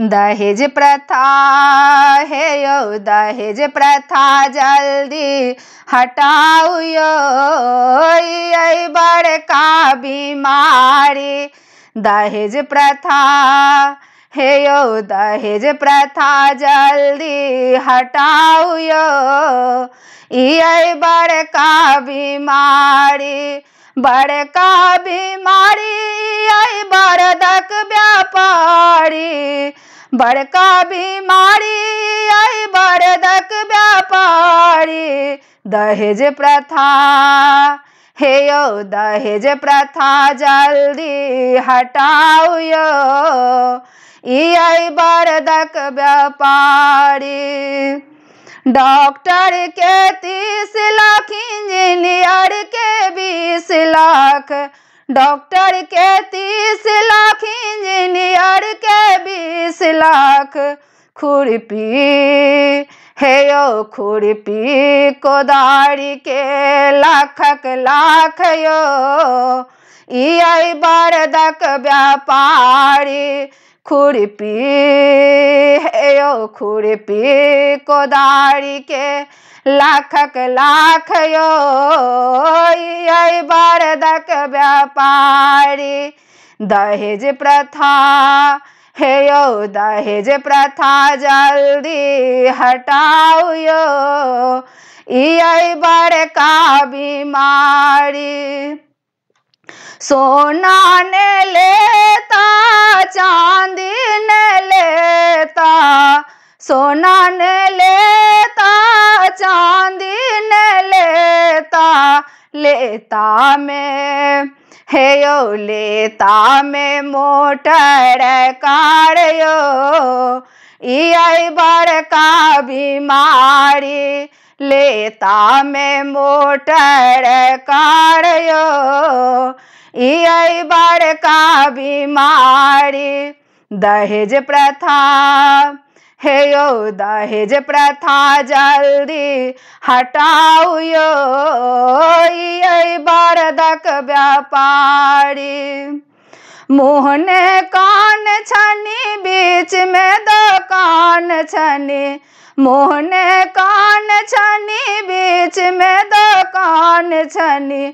दहेज प्रथा हे यौ दहेज प्रथा जल्दी हटाओ यो बड़ बड़का बीमारी दहेज प्रथा हे यौ दहेज प्रथा जल्दी हटाओ यो अई बड़का बीमारी बड़का बीमारी आई भारतक व्यापारी बड़का बीमारी आई भारतक व्यापारी दहेज प्रथा हे यो दहेज प्रथा जल्दी हटाओ यो ई बरदक व्यापारी डॉक्टर के तीस लाख इंजीनियर के बीस लाख डॉक्टर के तीस लाख इंजीनियर के बीस लाख खुरपी हे यो खुरपी कोदारी के लाखक लाख यो ई बरदक व्यापारी खुरपी हे यो खुरपी कोदारी के लाखक लाख यो बरदक व्यापारी दहेज प्रथा हे यो दहेज प्रथा जल्दी हटाओ यो ई बड़का बीमारी सोना ने लेता चांदी ने लेता सोना ने लेता चांदी ने लेता लेता में हे यो लेता में मोटर कार यो ई का बीमारी लेता में मोटर कार यो ई का बीमारी दहेज प्रथा हे यो दहेज प्रथा जल्दी हटाओ यो बरदक व्यापारी मुहने कान छनी बीच में दुकान छनी मोहने कान छनी बीच में दुकान छनी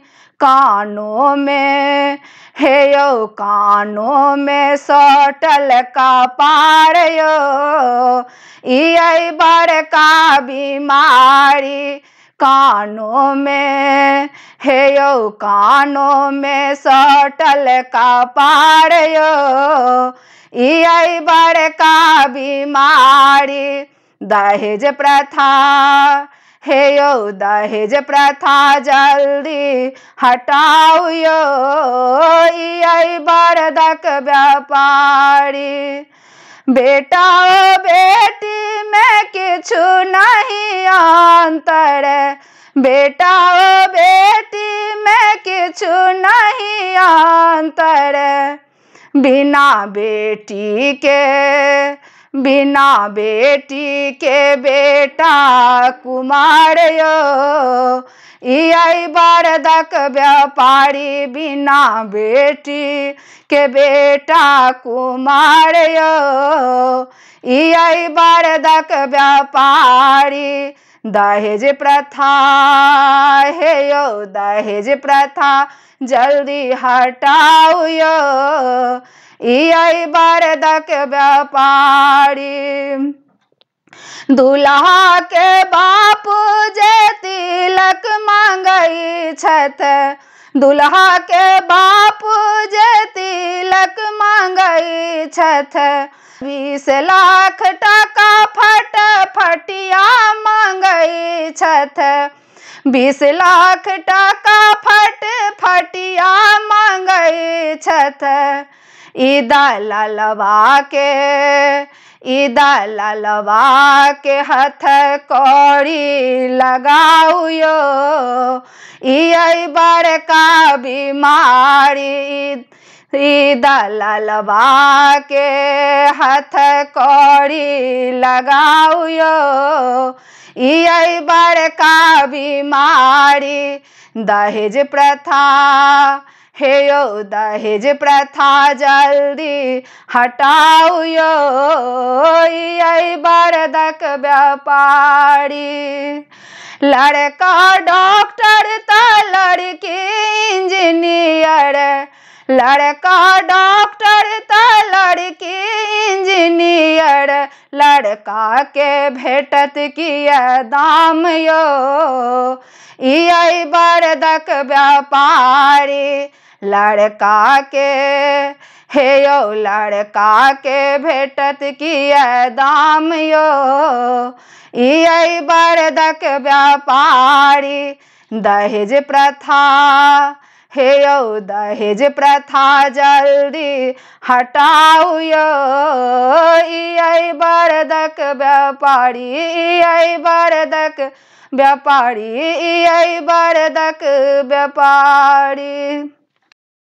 कानों में हे यो कानों में सोटल का पार यो ई बर का बीमारी कानों में हे यो कानों में सोटल का पार यो ई का बीमारी दहेज प्रथा हे यो दहेज प्रथा जल्दी हटाओ यो ई व्यापारी बेटा ओ बेटी में किछु नहीं अंतर बेटा ओ बेटी में किछु नहीं अंतर बिना बेटी के बिना बेटी के बेटा कुमार यो बारदक व्यापारी बिना बेटी के बेटा कुमार यो बारदक व्यापारी दहेज प्रथा हे यो दहेज प्रथा जल्दी हटाओ यो इय बरदक व्यापारी दूल्हा के बाप जे तिलक मांगई छत दूल्हा के बाप जे तिलक मांगई छत बीस लाख टका फट फटिया मांगई छत बीस लाख टका फट फटिया मांगई छत ईदा ललवा के ईदा ललवा के हथ कौड़ी लगाओ ई बड़का बीमारी ईदा ललवा के हथ कौड़ी लगाओ ई बड़का बीमारी दहेज प्रथा हे यो दहेज प्रथा जल्दी हटाओ यो बरदक व्यापारी लड़का डॉक्टर त लड़की इंजीनियर लड़का डॉक्टर त लड़की इंजीनियर लड़का के भेटत किया दाम यो ई बरदक व्यापारी लड़का के हे यौ लड़का के भेटत किए दाम यो ई बरदक व्यापारी दहेज प्रथा हे यौ दहेज प्रथा जल्दी हटाओ यो ई बरदक व्यापारी ई बरदक व्यापारी बरदक व्यापारी